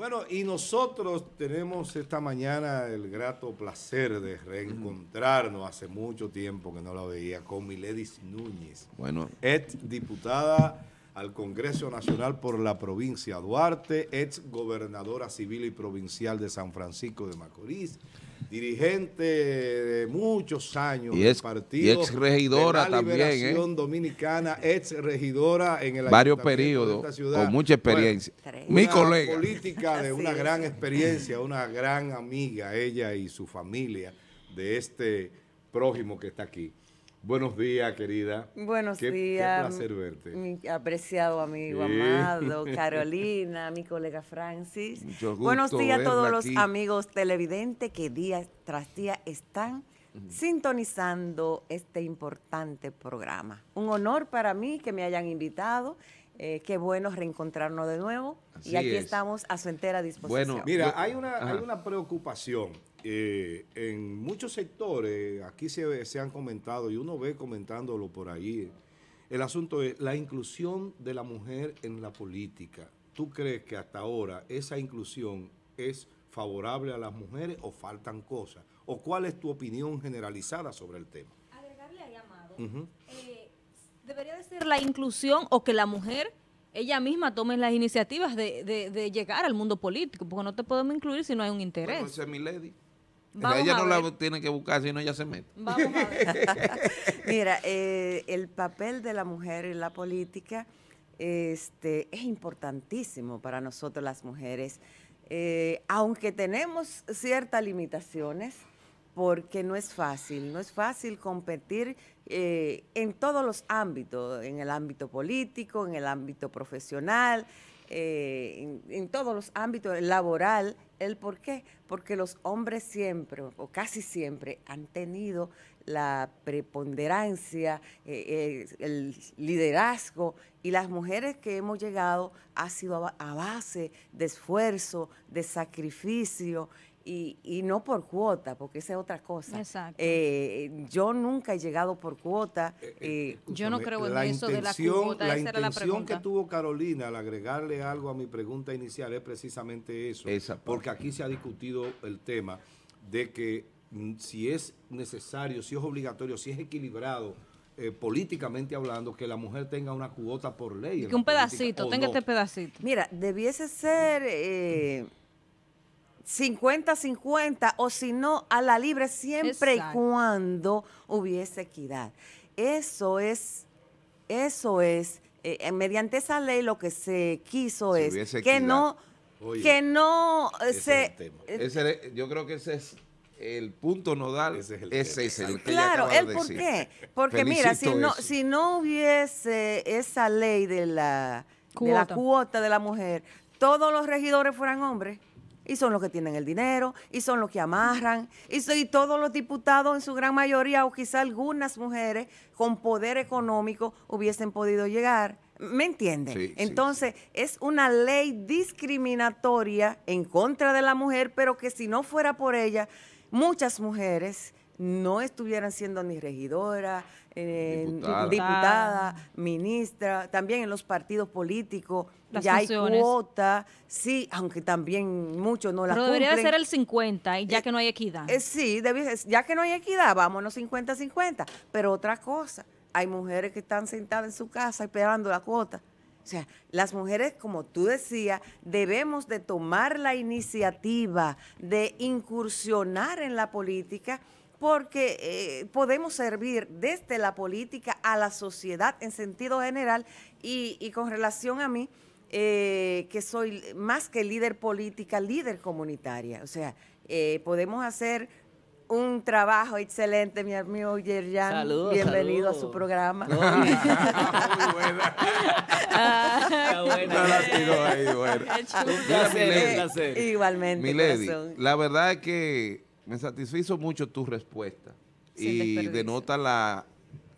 Bueno, y nosotros tenemos esta mañana el grato placer de reencontrarnos hace mucho tiempo que no la veía con Miledis Núñez. Bueno. Ex diputada al Congreso Nacional por la provincia Duarte, ex gobernadora civil y provincial de San Francisco de Macorís, dirigente de muchos años y ex, del partido. ex regidora de la también. ¿eh? Dominicana, ex regidora en el Varios periodos, con mucha experiencia. Mi colega. política de una gran experiencia, una gran amiga, ella y su familia de este prójimo que está aquí. Buenos días, querida. Buenos días. Qué placer verte. Mi apreciado amigo, amado, Carolina, mi colega Francis. gusto Buenos días a todos los amigos televidentes que día tras día están sintonizando este importante programa. Un honor para mí que me hayan invitado eh, qué bueno reencontrarnos de nuevo y aquí estamos a su entera disposición. Bueno, mira, hay una, preocupación eh, en muchos sectores, aquí se, se, han comentado y uno ve comentándolo por ahí, el asunto es la inclusión de la mujer en la política. ¿Tú crees que hasta ahora esa inclusión es favorable a las mujeres o faltan cosas? ¿O cuál es tu opinión generalizada sobre el tema? Agregarle eh, debería de la inclusión o que la mujer ella misma tome las iniciativas de, de, llegar al mundo político, porque no te podemos incluir si no hay un interés. Bueno, mi lady. ella no la tiene que buscar, si no ella se mete. Vamos a ver. Mira, eh, el papel de la mujer en la política este, es importantísimo para nosotros las mujeres, eh, aunque tenemos ciertas limitaciones porque no es fácil, no es fácil competir eh, en todos los ámbitos, en el ámbito político, en el ámbito profesional, eh, en, todos los ámbitos laboral. ¿El por qué? Porque los hombres siempre, o casi siempre, han tenido la preponderancia, eh, el liderazgo, y las mujeres que hemos llegado ha sido a base de esfuerzo, de sacrificio, y, no por cuota, porque esa es otra cosa. Exacto. Eh, yo nunca he llegado por cuota. Eh, eh, yo no creo en eso de la cuota. La intención que tuvo Carolina al agregarle algo a mi pregunta inicial es precisamente eso. Esa porque aquí se ha discutido el tema de que mm, si es necesario, si es obligatorio, si es equilibrado políticamente hablando, que la mujer tenga una cuota por ley. que un pedacito, tenga este pedacito. Mira, debiese ser eh, 50-50 o si no a la libre siempre y cuando hubiese equidad. Eso es, eso es, eh, eh, mediante esa ley lo que se quiso es que no, que no se... Eh, yo creo que ese es el punto nodal ese es el, ese claro el por qué porque mira si no si no hubiese esa ley de la de la cuota de la mujer todos los regidores fueran hombres y son los que tienen el dinero, y son los que amarran, y, todos los diputados en su gran mayoría, o quizá algunas mujeres con poder económico hubiesen podido llegar. ¿Me entienden? Entonces, es una ley discriminatoria en contra de la mujer, pero que si no fuera por ella, muchas mujeres no estuvieran siendo ni regidora, eh, diputada. ministra, también en los partidos políticos, ya hay cuota, sí, aunque también muchos no la Pero debería ser el 50, ya eh, que no hay equidad. Eh, sí, ya que no hay equidad, vámonos 50-50. Pero otra cosa, hay mujeres que están sentadas en su casa esperando la cuota. O sea, las mujeres, como tú decías, debemos de tomar la iniciativa de incursionar en la política porque eh, podemos servir desde la política a la sociedad en sentido general y, con relación a mí, eh, que soy más que líder política, líder comunitaria. O sea, eh, podemos hacer un trabajo excelente, mi amigo Yerjan. Bienvenido a su programa. muy Igualmente. la verdad es que me satisfizo mucho tu respuesta y denota la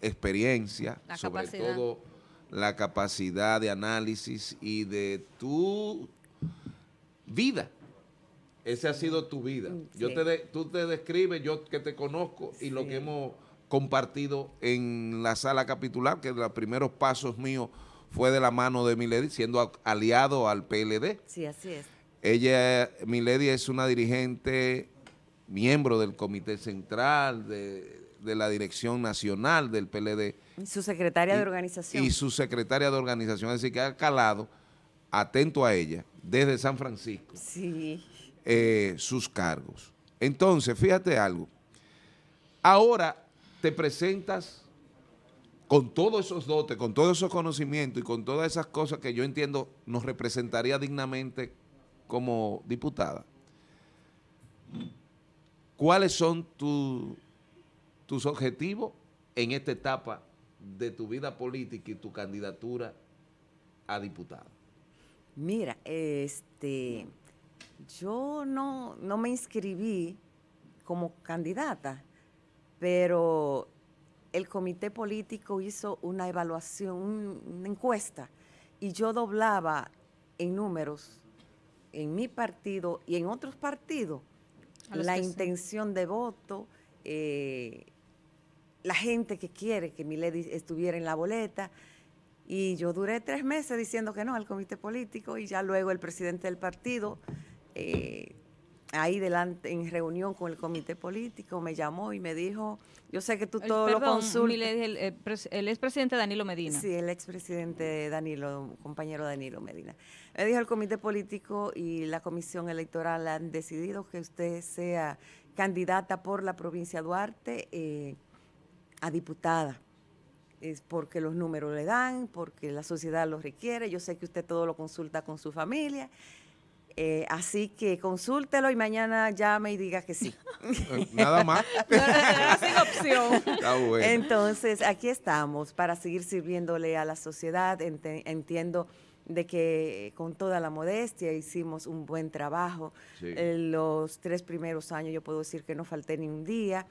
experiencia, sobre todo la capacidad de análisis y de tu vida. Esa ha sido tu vida. Mm, yo te tú te describes, yo que te conozco y lo que hemos compartido en la sala capitular, que los primeros pasos míos fue de la mano de Milady, siendo aliado al PLD. Sí, así es. Ella, Milady es una dirigente miembro del Comité Central, de, la Dirección Nacional del PLD. Y su secretaria de organización. Y su secretaria de organización, es que ha calado, atento a ella, desde San Francisco, eh, sus cargos. Entonces, fíjate algo, ahora te presentas con todos esos dotes, con todos esos conocimientos y con todas esas cosas que yo entiendo nos representaría dignamente como diputada, ¿Cuáles son tus objetivos en esta etapa de tu vida política y tu candidatura a diputado? Mira, este, yo no, no me inscribí como candidata, pero el comité político hizo una evaluación, una encuesta, y yo doblaba en números en mi partido y en otros partidos la intención de voto, eh, la gente que quiere que Milady estuviera en la boleta. Y yo duré tres meses diciendo que no al comité político y ya luego el presidente del partido eh, ahí delante en reunión con el comité político, me llamó y me dijo, yo sé que tú todo lo consultas. El, el, expresidente Danilo Medina. Sí, el expresidente Danilo, compañero Danilo Medina. Me dijo el comité político y la comisión electoral han decidido que usted sea candidata por la provincia de Duarte eh, a diputada. Es porque los números le dan, porque la sociedad lo requiere. Yo sé que usted todo lo consulta con su familia. Eh, así que consúltelo y mañana llame y diga que sí. Eh, nada más. no, opción. Entonces, aquí estamos para seguir sirviéndole a la sociedad. entiendo de que eh, con toda la modestia hicimos un buen trabajo. los tres primeros años yo puedo decir que no falté ni un día.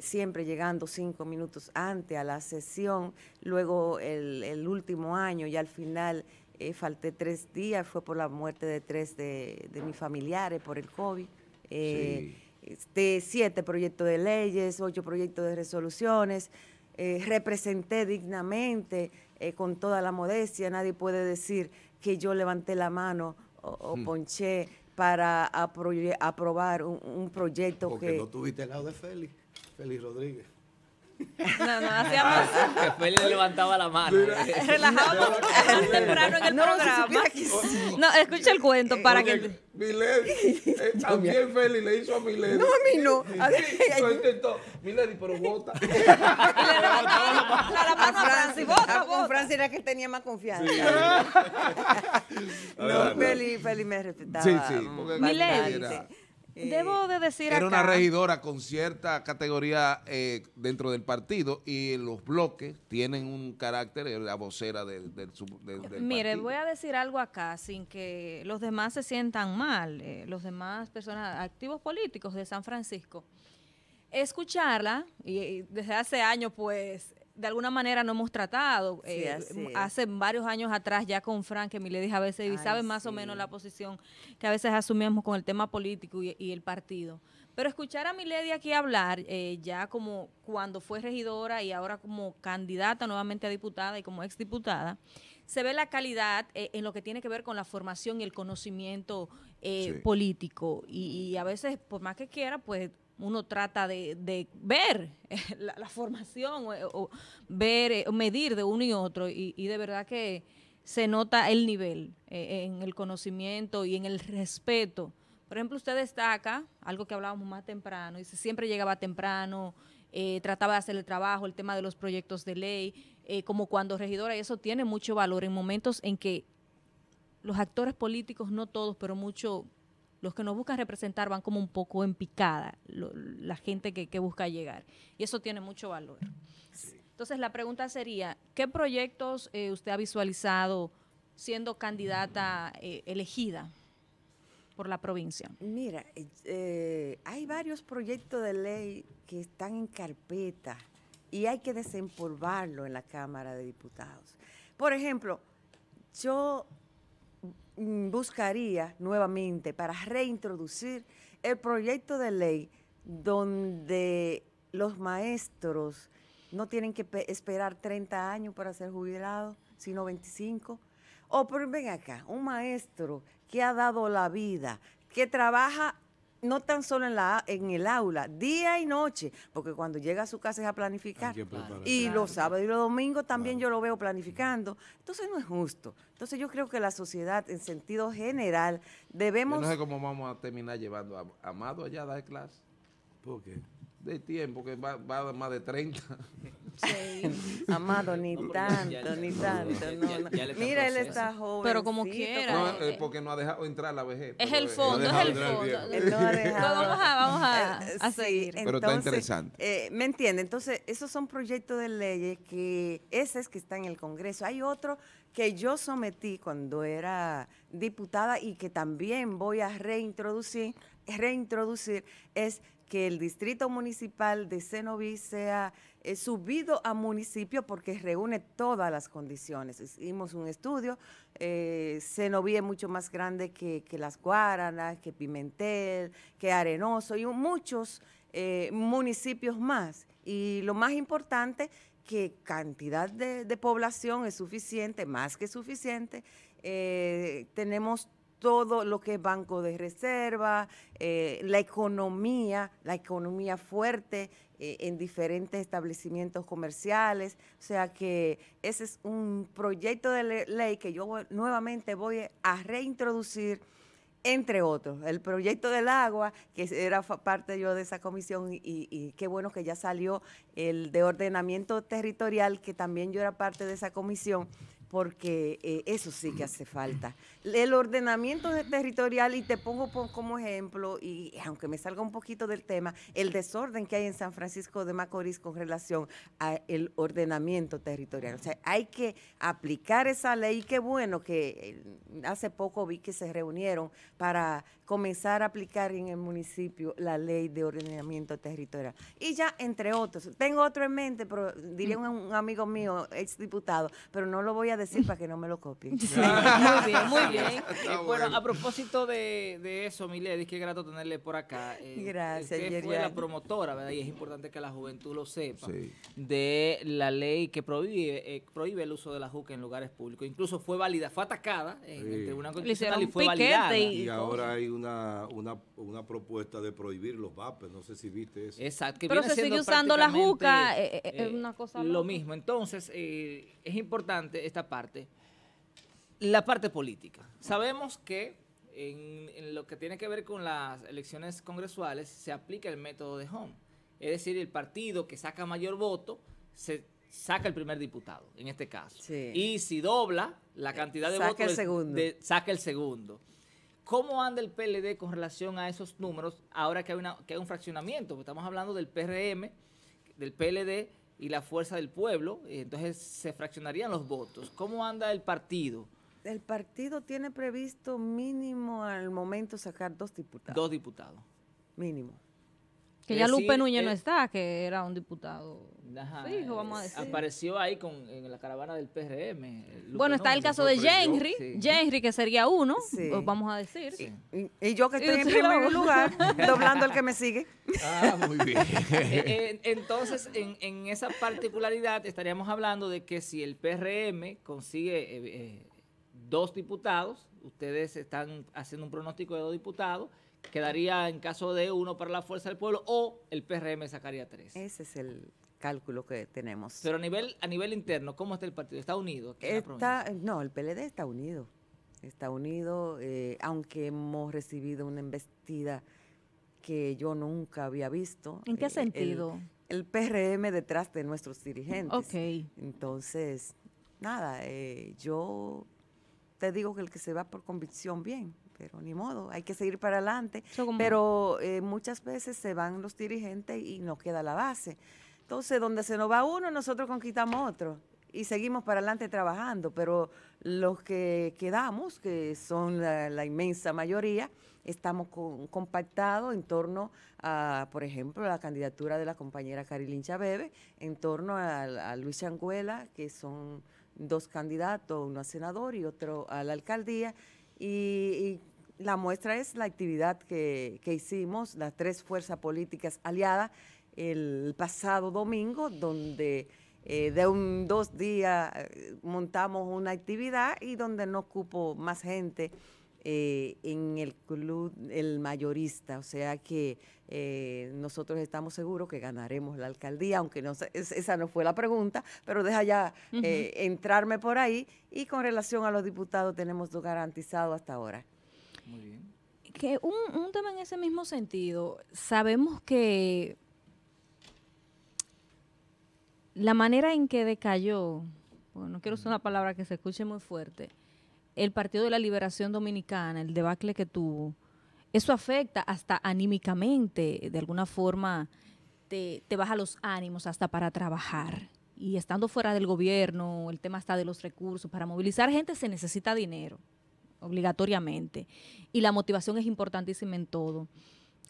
siempre llegando cinco minutos antes a la sesión, luego el, el último año y al final eh, falté tres días, fue por la muerte de tres de, mis familiares por el COVID. Eh, este, siete proyectos de leyes, ocho proyectos de resoluciones. Eh, representé dignamente, eh, con toda la modestia. Nadie puede decir que yo levanté la mano o, hmm. ponché para aprobar un, proyecto que... Porque tuviste al lado de Félix, Félix Rodríguez. No, no, hacíamos. le levantaba la mano. Relajábamos temprano en el programa. Oh. No, escucha el cuento para que. Eh, también Feli le hizo a Milet. No, a mí no. A intentó. pero vota. le levantaba la, mano a Francia Vota, vota. Francia era que tenía más confianza. no, Feli, Feli me respetaba. Sí, sí. Debo eh, de decir Era una regidora con cierta categoría eh, dentro del partido y los bloques tienen un carácter, eh, la vocera del, del, Mire, voy a decir algo acá sin que los demás se sientan mal, los demás personas, activos políticos de San Francisco. Escucharla, y desde hace años pues de alguna manera no hemos tratado. Eh, hace varios años atrás ya con Frank, que Miledis a veces sabe más o menos la posición que a veces asumimos con el tema político y, el partido. Pero escuchar a Milady aquí hablar, eh, ya como cuando fue regidora y ahora como candidata nuevamente a diputada y como exdiputada, se ve la calidad eh, en lo que tiene que ver con la formación y el conocimiento político. Y, y, a veces, por más que quiera, pues uno trata de, ver eh, la, formación, o, eh, ver, eh, medir de uno y otro, y, de verdad que se nota el nivel en el conocimiento y en el respeto. Por ejemplo, usted destaca algo que hablábamos más temprano, dice, siempre llegaba temprano, trataba de hacer el trabajo, el tema de los proyectos de ley, como cuando regidora, y eso tiene mucho valor en momentos en que los actores políticos, no todos, pero mucho los que nos buscan representar van como un poco en picada, la gente que, busca llegar. Y eso tiene mucho valor. Entonces, la pregunta sería, ¿qué proyectos eh, usted ha visualizado siendo candidata eh, elegida por la provincia? Mira, eh, hay varios proyectos de ley que están en carpeta y hay que desempolvarlo en la Cámara de Diputados. Por ejemplo, yo buscaría nuevamente para reintroducir el proyecto de ley donde los maestros no tienen que esperar 30 años para ser jubilados, sino 25. O por ven acá, un maestro que ha dado la vida, que trabaja no tan solo en, la, en el aula, día y noche, porque cuando llega a su casa es a planificar. y los sábados y los domingos también yo lo veo planificando. Entonces no es justo. Entonces yo creo que la sociedad en sentido general debemos... no sé cómo vamos a terminar llevando a Amado allá a dar clase. porque de tiempo, que va, va más de 30. Sí. Amado, ni tanto, ni tanto. Mira, él está joven. Pero como quiera. Eh, eh, porque no ha dejado entrar la vejez. Es el fondo, es el fondo. no vamos a, eh, seguir. pero está interesante. ¿Me entiende? Entonces, esos son proyectos de leyes que ese es que está en el Congreso. Hay otro que yo sometí cuando era diputada y que también voy a reintroducir, reintroducir es que el distrito municipal de Cenoví sea eh, subido a municipio porque reúne todas las condiciones. Hicimos un estudio, eh, es mucho más grande que, Las Guaranas, que Pimentel, que Arenoso y muchos eh, municipios más. Y lo más importante que cantidad de, población es suficiente, más que suficiente. Eh, tenemos todo lo que es banco de reserva, eh, la economía, la economía fuerte eh, en diferentes establecimientos comerciales. O sea que ese es un proyecto de ley que yo nuevamente voy a reintroducir entre otros. El proyecto del agua, que era parte yo de esa comisión, y, qué bueno que ya salió el de ordenamiento territorial, que también yo era parte de esa comisión, porque eh, eso sí que hace falta. El ordenamiento territorial, y te pongo como ejemplo, y aunque me salga un poquito del tema, el desorden que hay en San Francisco de Macorís con relación al ordenamiento territorial. O sea, hay que aplicar esa ley, qué bueno que eh, hace poco vi que se reunieron para comenzar a aplicar en el municipio la ley de ordenamiento territorial. Y ya, entre otros, tengo otro en mente, pero diría mm. un, un amigo mío, exdiputado, pero no lo voy a decir para que no me lo copien. muy bien, muy bien. bueno. a propósito de, de eso, Milady, qué grato tenerle por acá. Eh, Gracias, que fue la promotora, ¿verdad? Y es importante que la juventud lo sepa, de la ley que prohíbe, eh, prohíbe el uso de la juca en lugares públicos. Incluso fue válida, fue atacada en eh, el Tribunal Constitucional y fue validada. Y, ahora hay una, propuesta de prohibir los vapes, no sé si viste eso. Exacto. Pero se sigue usando la juca, es una cosa... Lo mismo, entonces es importante esta parte, la parte política. Sabemos que en, lo que tiene que ver con las elecciones congresuales se aplica el método de Home. Es decir, el partido que saca mayor voto se saca el primer diputado, en este caso. Y si dobla la eh, cantidad de votos, saca el segundo. ¿Cómo anda el PLD con relación a esos números ahora que hay, una, que hay un fraccionamiento? Estamos hablando del PRM, del PLD, y la fuerza del pueblo, entonces se fraccionarían los votos. ¿Cómo anda el partido? El partido tiene previsto mínimo al momento sacar dos diputados. Dos diputados. Mínimo. Que ya Lupe Núñez no eh, está, que era un diputado fijo, vamos a eh, decir. Apareció ahí con, en la caravana del PRM. Eh, bueno, está el caso de Henry, que sería uno, pues, vamos a decir. Y, yo que estoy en primer lugar, doblando el que me sigue. Ah, muy bien. Entonces, en, esa particularidad estaríamos hablando de que si el PRM consigue dos diputados, ustedes están haciendo un pronóstico de dos diputados, quedaría en caso de uno para la Fuerza del Pueblo o el PRM sacaría tres. Ese es el cálculo que tenemos. Pero a nivel a nivel interno, ¿cómo está el partido? ¿Está unido? no, el PLD está unido. Está unido, eh, aunque hemos recibido una embestida que yo nunca había visto. ¿En qué eh, sentido? El, PRM detrás de nuestros dirigentes. Ok. Entonces, nada, eh, yo te digo que el que se va por convicción, bien pero ni modo, hay que seguir para adelante. pero eh, muchas veces se van los dirigentes y nos queda la base. Entonces, donde se nos va uno, nosotros conquistamos otro y seguimos para adelante trabajando, pero los que quedamos, que son la, inmensa mayoría, estamos con, compactados en torno a, por ejemplo, la candidatura de la compañera Carilín Chabebe, en torno a, Luis Changuela, que son dos candidatos, uno a senador y otro a la alcaldía, y la muestra es la actividad que, hicimos, las tres fuerzas políticas aliadas, el pasado domingo, donde eh, de un dos días eh, montamos una actividad y donde no cupo más gente eh, en el club el mayorista. O sea que nosotros estamos seguros que ganaremos la alcaldía, aunque no esa no fue la pregunta, pero deja ya entrarme por ahí. Y con relación a los diputados tenemos dos garantizado hasta ahora bien. Que un, tema en ese mismo sentido, sabemos que la manera en que decayó, bueno, no quiero usar una palabra que se escuche muy fuerte, el Partido de la Liberación Dominicana, el debacle que tuvo, eso afecta hasta anímicamente, de alguna forma te, te, baja los ánimos hasta para trabajar. Y estando fuera del gobierno, el tema está de los recursos, para movilizar gente se necesita dinero obligatoriamente. Y la motivación es importantísima en todo.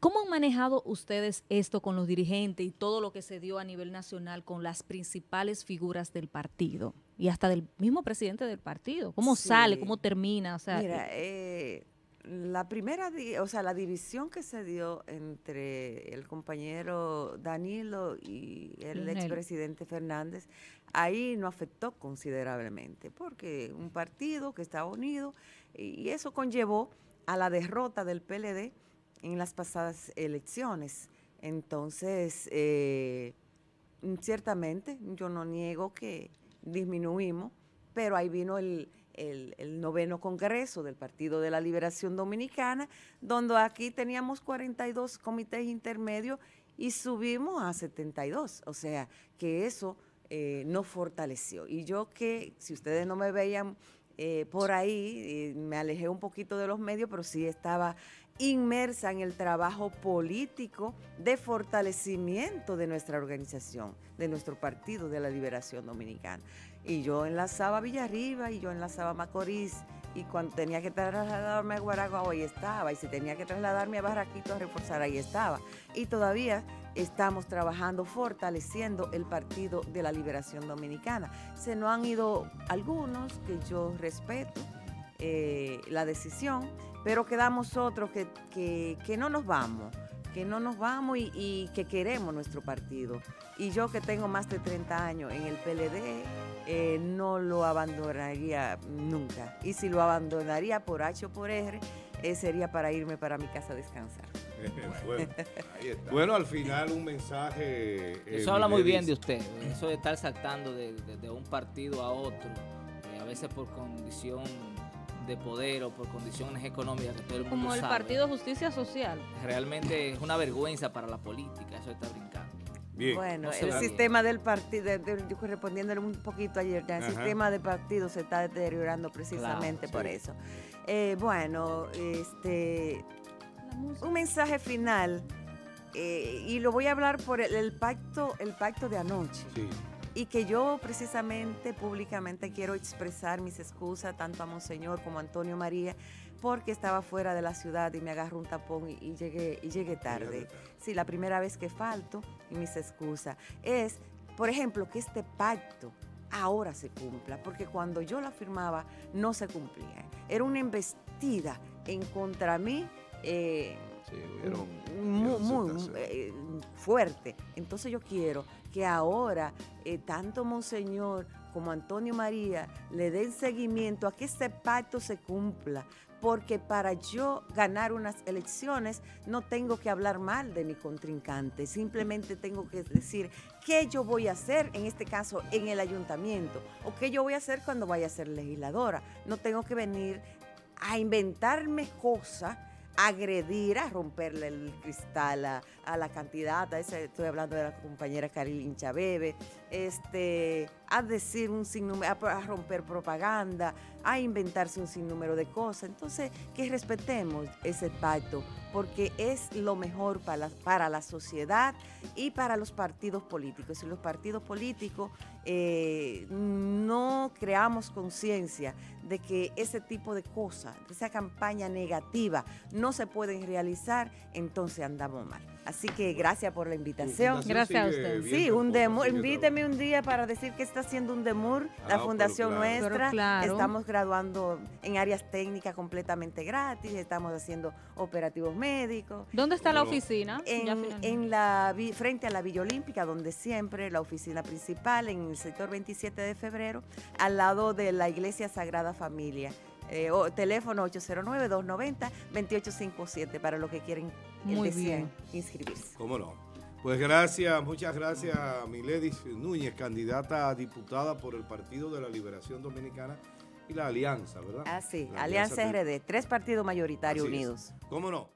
¿Cómo han manejado ustedes esto con los dirigentes y todo lo que se dio a nivel nacional con las principales figuras del partido y hasta del mismo presidente del partido? ¿Cómo sale? ¿Cómo termina? O sea, Mira, eh, eh la primera, o sea, la división que se dio entre el compañero Danilo y el expresidente Fernández, ahí no afectó considerablemente, porque un partido que estaba unido, y eso conllevó a la derrota del PLD en las pasadas elecciones. Entonces, eh, ciertamente, yo no niego que disminuimos, pero ahí vino el el, noveno Congreso del Partido de la Liberación Dominicana, donde aquí teníamos 42 comités intermedios y subimos a 72. O sea, que eso eh, nos fortaleció. Y yo que, si ustedes no me veían eh, por ahí, eh, me alejé un poquito de los medios, pero sí estaba inmersa en el trabajo político de fortalecimiento de nuestra organización, de nuestro Partido de la Liberación Dominicana. Y yo enlazaba Villarriba y yo enlazaba Macorís. Y cuando tenía que trasladarme a Guaragua, ahí estaba. Y si tenía que trasladarme a Barraquito a reforzar, ahí estaba. Y todavía estamos trabajando, fortaleciendo el Partido de la Liberación Dominicana. Se nos han ido algunos que yo respeto eh, la decisión, pero quedamos otros que, que no nos vamos que no nos vamos y, que queremos nuestro partido. Y yo que tengo más de 30 años en el PLD, eh, no lo abandonaría nunca. Y si lo abandonaría por H o por R, eh, sería para irme para mi casa a descansar. bueno, al final un mensaje... Eh, eso habla muy bien de usted, eso de estar saltando de un partido a otro, a veces por condición de poder o por condiciones económicas Como el Partido Justicia Social. Realmente es una vergüenza para la política, eso está brincando. Bueno, el sistema del partido, de, respondiéndole un poquito ayer, el sistema de partido se está deteriorando precisamente por eso. Eh, bueno, este, un mensaje final, eh, y lo voy a hablar por el, pacto, el pacto de anoche. Sí y que yo precisamente públicamente quiero expresar mis excusas tanto a Monseñor como a Antonio María porque estaba fuera de la ciudad y me agarró un tapón y, llegué, y llegué tarde. Sí, la primera vez que falto y mis excusas es, por ejemplo, que este pacto ahora se cumpla, porque cuando yo lo firmaba no se cumplía. Era una embestida en contra mí. Eh, Mm, muy, eh, fuerte. Entonces yo quiero que ahora eh, tanto Monseñor como Antonio María le den seguimiento a que este pacto se cumpla, porque para yo ganar unas elecciones no tengo que hablar mal de mi contrincante, simplemente tengo que decir qué yo voy a hacer, en este caso en el ayuntamiento, o qué yo voy a hacer cuando vaya a ser legisladora. No tengo que venir a inventarme cosas agredir, a romperle el cristal a, la cantidad, estoy hablando de la compañera Karin Chabebe, este, a decir un sinnúmero, a, romper propaganda, a inventarse un sinnúmero de cosas. Entonces, que respetemos ese pacto, porque es lo mejor para la, para la sociedad y para los partidos políticos. Si los partidos políticos eh, no creamos conciencia de que ese tipo de cosas, esa campaña negativa, no se pueden realizar, entonces andamos mal. Así que gracias por la invitación. Gracias a usted. Sí, un demur. Invíteme un día para decir que está haciendo un demur ah, la fundación nuestra. Estamos graduando en áreas técnicas completamente gratis, estamos haciendo operativos médicos. ¿Dónde está la oficina? En, la frente a la Villa Olímpica, donde siempre la oficina principal en el sector 27 de febrero, al lado de la Iglesia Sagrada familia. Eh, o, teléfono 809-290-2857 para los que quieren Muy bien. inscribirse. ¿Cómo no? Pues gracias, muchas gracias a Miledis Núñez, candidata a diputada por el Partido de la Liberación Dominicana y la Alianza, ¿verdad? Ah, sí, Alianza, RD, tres partidos mayoritarios unidos. ¿Cómo no?